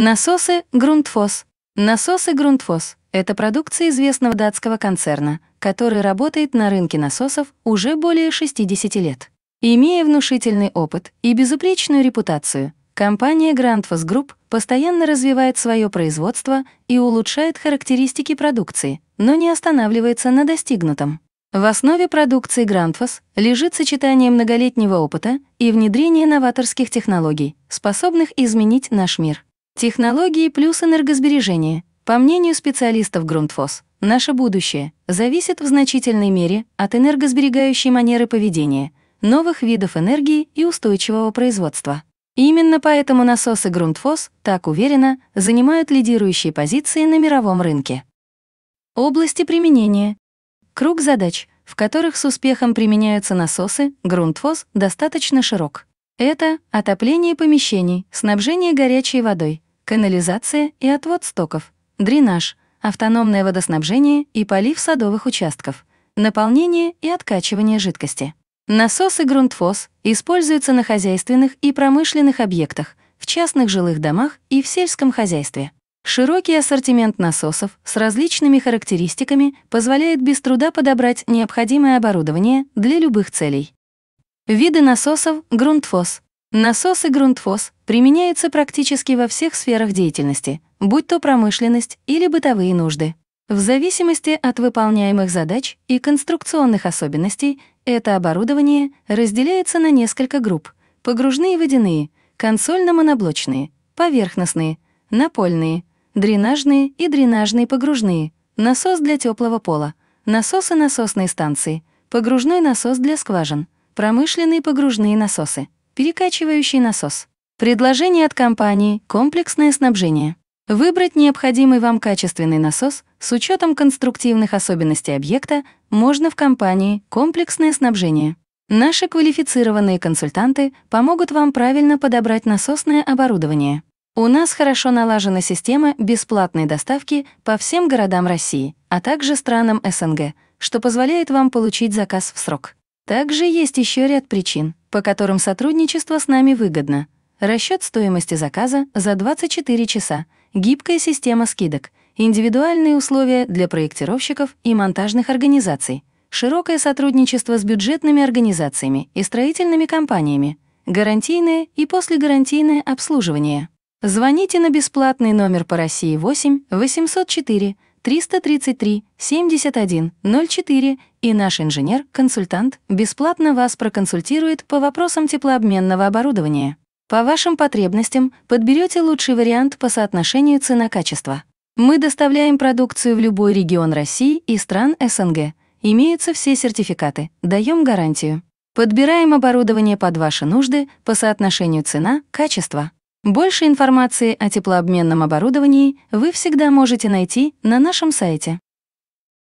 Насосы Grundfos. Насосы Grundfos — это продукция известного датского концерна, который работает на рынке насосов уже более 60 лет. Имея внушительный опыт и безупречную репутацию, компания Grandfos Group постоянно развивает свое производство и улучшает характеристики продукции, но не останавливается на достигнутом. В основе продукции Grandfos лежит сочетание многолетнего опыта и внедрение новаторских технологий, способных изменить наш мир. Технологии плюс энергосбережение. По мнению специалистов Грунтфос, наше будущее зависит в значительной мере от энергосберегающей манеры поведения, новых видов энергии и устойчивого производства. именно поэтому насосы Грунтфос, так уверенно, занимают лидирующие позиции на мировом рынке. Области применения. Круг задач, в которых с успехом применяются насосы, Грунтфос достаточно широк. Это отопление помещений, снабжение горячей водой, канализация и отвод стоков, дренаж, автономное водоснабжение и полив садовых участков, наполнение и откачивание жидкости. Насос и грунтфос используются на хозяйственных и промышленных объектах, в частных жилых домах и в сельском хозяйстве. Широкий ассортимент насосов с различными характеристиками позволяет без труда подобрать необходимое оборудование для любых целей. Виды насосов — грунтфос, Насос и грунтфос применяются практически во всех сферах деятельности, будь то промышленность или бытовые нужды. В зависимости от выполняемых задач и конструкционных особенностей это оборудование разделяется на несколько групп — погружные водяные, консольно-моноблочные, поверхностные, напольные, дренажные и дренажные погружные, насос для теплого пола, насосы насосной станции, погружной насос для скважин, промышленные погружные насосы. Перекачивающий насос. Предложение от компании «Комплексное снабжение». Выбрать необходимый вам качественный насос с учетом конструктивных особенностей объекта можно в компании «Комплексное снабжение». Наши квалифицированные консультанты помогут вам правильно подобрать насосное оборудование. У нас хорошо налажена система бесплатной доставки по всем городам России, а также странам СНГ, что позволяет вам получить заказ в срок. Также есть еще ряд причин, по которым сотрудничество с нами выгодно. Расчет стоимости заказа за 24 часа, гибкая система скидок, индивидуальные условия для проектировщиков и монтажных организаций, широкое сотрудничество с бюджетными организациями и строительными компаниями, гарантийное и послегарантийное обслуживание. Звоните на бесплатный номер по России 8 804 333 71 04, и наш инженер-консультант бесплатно вас проконсультирует по вопросам теплообменного оборудования. По вашим потребностям подберете лучший вариант по соотношению цена-качество. Мы доставляем продукцию в любой регион России и стран СНГ. Имеются все сертификаты, даем гарантию. Подбираем оборудование под ваши нужды по соотношению цена-качество. Больше информации о теплообменном оборудовании вы всегда можете найти на нашем сайте.